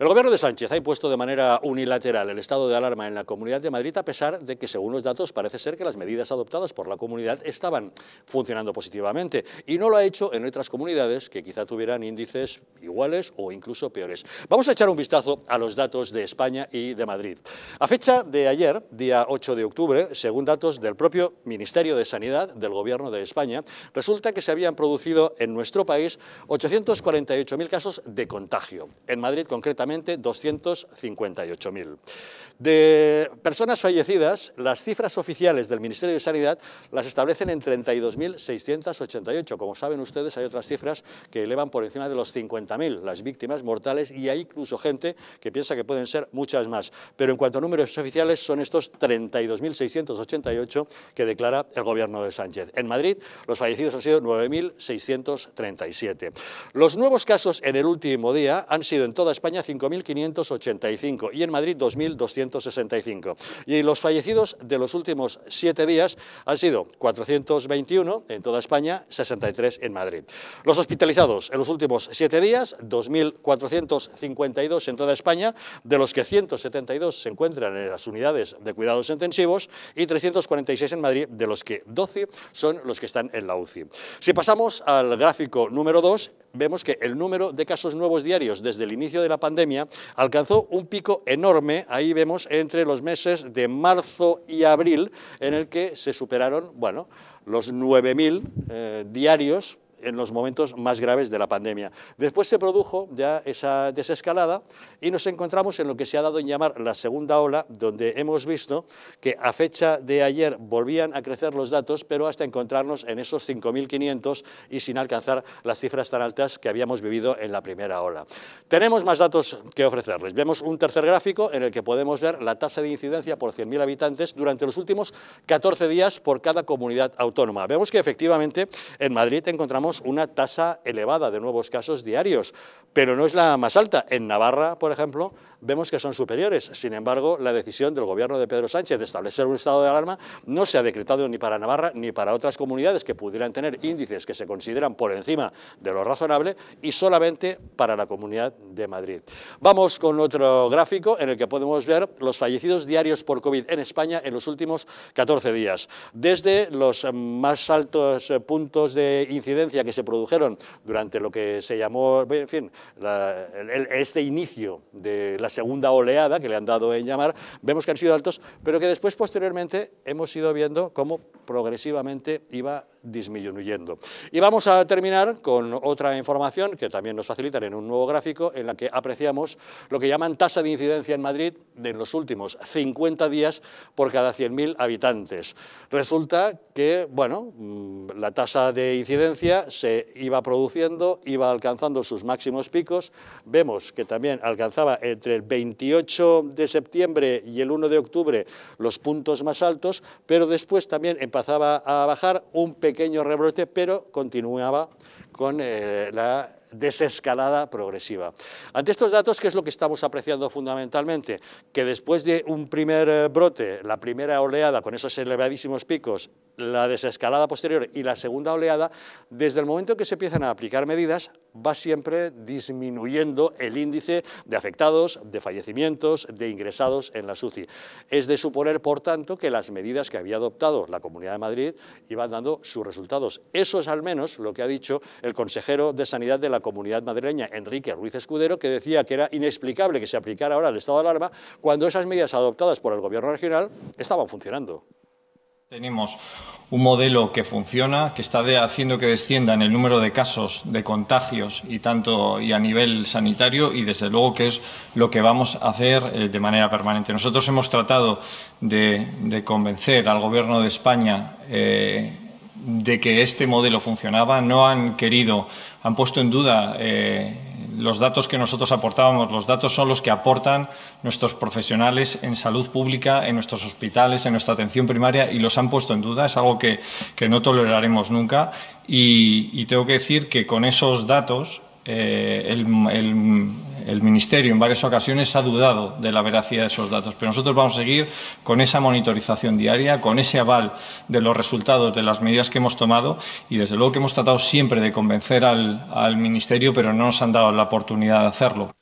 El gobierno de Sánchez ha impuesto de manera unilateral el estado de alarma en la Comunidad de Madrid a pesar de que según los datos parece ser que las medidas adoptadas por la comunidad estaban funcionando positivamente y no lo ha hecho en otras comunidades que quizá tuvieran índices iguales o incluso peores. Vamos a echar un vistazo a los datos de España y de Madrid. A fecha de ayer, día 8 de octubre, según datos del propio Ministerio de Sanidad del Gobierno de España, resulta que se habían producido en nuestro país 848.000 casos de contagio. En Madrid concretamente 258.000. De personas fallecidas, las cifras oficiales del Ministerio de Sanidad las establecen en 32.688. Como saben ustedes, hay otras cifras que elevan por encima de los 50.000 las víctimas mortales y hay incluso gente que piensa que pueden ser muchas más. Pero en cuanto a números oficiales, son estos 32.688 que declara el gobierno de Sánchez. En Madrid, los fallecidos han sido 9.637. Los nuevos casos en el último día han sido en toda España 5.585 y en Madrid 2.265. Y los fallecidos de los últimos siete días han sido 421 en toda España, 63 en Madrid. Los hospitalizados en los últimos siete días, 2.452 en toda España, de los que 172 se encuentran en las unidades de cuidados intensivos y 346 en Madrid, de los que 12 son los que están en la UCI. Si pasamos al gráfico número 2, vemos que el número de casos nuevos diarios desde el inicio de la pandemia alcanzó un pico enorme, ahí vemos, entre los meses de marzo y abril, en el que se superaron, bueno, los 9.000 eh, diarios en los momentos más graves de la pandemia. Después se produjo ya esa desescalada y nos encontramos en lo que se ha dado en llamar la segunda ola, donde hemos visto que a fecha de ayer volvían a crecer los datos, pero hasta encontrarnos en esos 5.500 y sin alcanzar las cifras tan altas que habíamos vivido en la primera ola. Tenemos más datos que ofrecerles. Vemos un tercer gráfico en el que podemos ver la tasa de incidencia por 100.000 habitantes durante los últimos 14 días por cada comunidad autónoma. Vemos que efectivamente en Madrid encontramos una tasa elevada de nuevos casos diarios, pero no es la más alta. En Navarra, por ejemplo, vemos que son superiores. Sin embargo, la decisión del gobierno de Pedro Sánchez de establecer un estado de alarma no se ha decretado ni para Navarra ni para otras comunidades que pudieran tener índices que se consideran por encima de lo razonable y solamente para la Comunidad de Madrid. Vamos con otro gráfico en el que podemos ver los fallecidos diarios por COVID en España en los últimos 14 días. Desde los más altos eh, puntos de incidencia que se produjeron durante lo que se llamó, en fin, este inicio de la segunda oleada que le han dado en llamar, vemos que han sido altos, pero que después posteriormente hemos ido viendo cómo progresivamente iba disminuyendo. Y vamos a terminar con otra información que también nos facilitan en un nuevo gráfico en la que apreciamos lo que llaman tasa de incidencia en Madrid de los últimos 50 días por cada 100.000 habitantes. Resulta que, bueno, mm, la tasa de incidencia se iba produciendo, iba alcanzando sus máximos picos. Vemos que también alcanzaba entre el 28 de septiembre y el 1 de octubre los puntos más altos, pero después también empezaba a bajar un pequeño Pequeño rebrote, pero continuaba con eh, la desescalada progresiva. Ante estos datos, ¿qué es lo que estamos apreciando fundamentalmente? Que después de un primer eh, brote, la primera oleada con esos elevadísimos picos, la desescalada posterior y la segunda oleada, desde el momento que se empiezan a aplicar medidas, va siempre disminuyendo el índice de afectados, de fallecimientos, de ingresados en la UCI. Es de suponer, por tanto, que las medidas que había adoptado la Comunidad de Madrid iban dando sus resultados. Eso es al menos lo que ha dicho el consejero de Sanidad de la Comunidad Madrileña, Enrique Ruiz Escudero, que decía que era inexplicable que se aplicara ahora el estado de alarma cuando esas medidas adoptadas por el Gobierno regional estaban funcionando. Tenemos un modelo que funciona, que está haciendo que descienda en el número de casos de contagios y tanto y a nivel sanitario y desde luego que es lo que vamos a hacer eh, de manera permanente. Nosotros hemos tratado de, convencer al Gobierno de España eh, de que este modelo funcionaba. No han querido, han puesto en duda. Eh, los datos que nosotros aportábamos, los datos son los que aportan nuestros profesionales en salud pública, en nuestros hospitales, en nuestra atención primaria y los han puesto en duda. Es algo que, no toleraremos nunca y, tengo que decir que con esos datos eh, el el Ministerio en varias ocasiones ha dudado de la veracidad de esos datos, pero nosotros vamos a seguir con esa monitorización diaria, con ese aval de los resultados de las medidas que hemos tomado y, desde luego, que hemos tratado siempre de convencer al, al Ministerio, pero no nos han dado la oportunidad de hacerlo.